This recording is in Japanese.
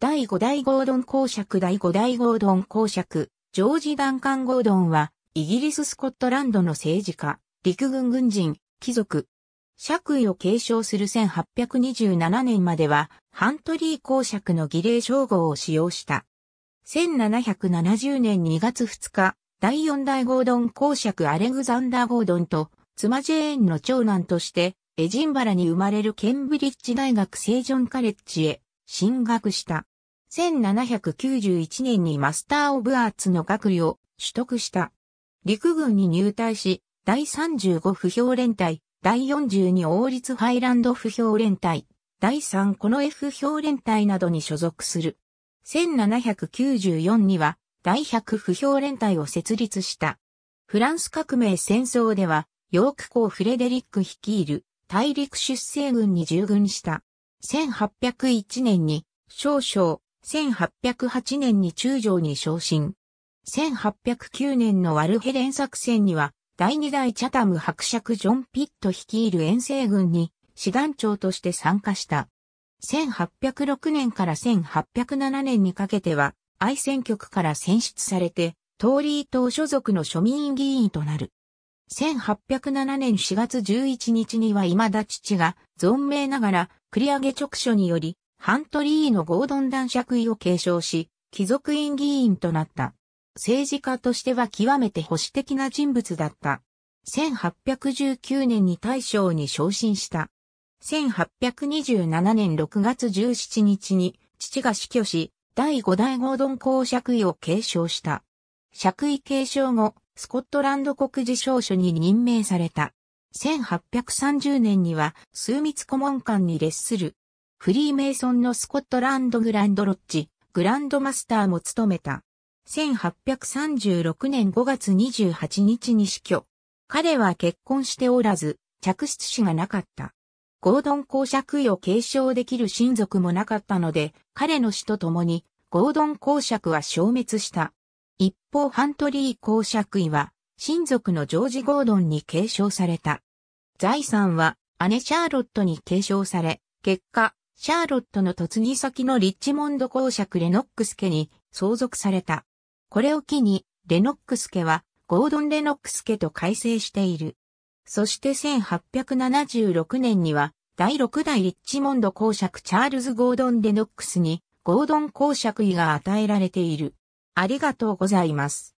第五代ゴードン公爵第五代ゴードン公爵、ジョージ・ダンカン・ゴードンは、イギリス・スコットランドの政治家、陸軍軍人、貴族。爵位を継承する1827年までは、ハントリー公爵の儀礼称号を使用した。1770年2月2日、第四代ゴードン公爵アレグザンダー・ゴードンと、妻ジェーンの長男として、エジンバラに生まれるケンブリッジ大学セジョンカレッジへ進学した。1791年にマスター・オブ・アーツの学位を取得した。陸軍に入隊し、第35不評連隊、第42王立ハイランド不評連隊、第3この F 評連隊などに所属する。1794には、第100不評連隊を設立した。フランス革命戦争では、ヨーク校フレデリック率いる大陸出征軍に従軍した。1801年に少将、1808年に中将に昇進。1809年のワルヘレン作戦には、第二代チャタム伯爵ジョン・ピット率いる遠征軍に、師団長として参加した。1806年から1807年にかけては、愛選局から選出されて、トーリー党所属の庶民議員となる。1807年4月11日には未だ父が存命ながら繰り上げ直書によりハントリーのゴードン男爵位を継承し、貴族院議員となった。政治家としては極めて保守的な人物だった。1819年に大将に昇進した。1827年6月17日に父が死去し、第5代ゴードン公爵位を継承した。爵位継承後、スコットランド国事証書に任命された。1830年には数密顧問官に列する。フリーメイソンのスコットランドグランドロッジ、グランドマスターも務めた。1836年5月28日に死去。彼は結婚しておらず、着出子がなかった。ゴードン公爵位を継承できる親族もなかったので、彼の死と共に、ゴードン公爵は消滅した。一方ハントリー公爵位は、親族のジョージ・ゴードンに継承された。財産は、姉シャーロットに継承され、結果、シャーロットの嫁ぎ先のリッチモンド公爵レノックス家に相続された。これを機に、レノックス家は、ゴードン・レノックス家と改正している。そして1876年には、第6代リッチモンド公爵チャールズ・ゴードン・レノックスに、ゴードン公爵位が与えられている。ありがとうございます。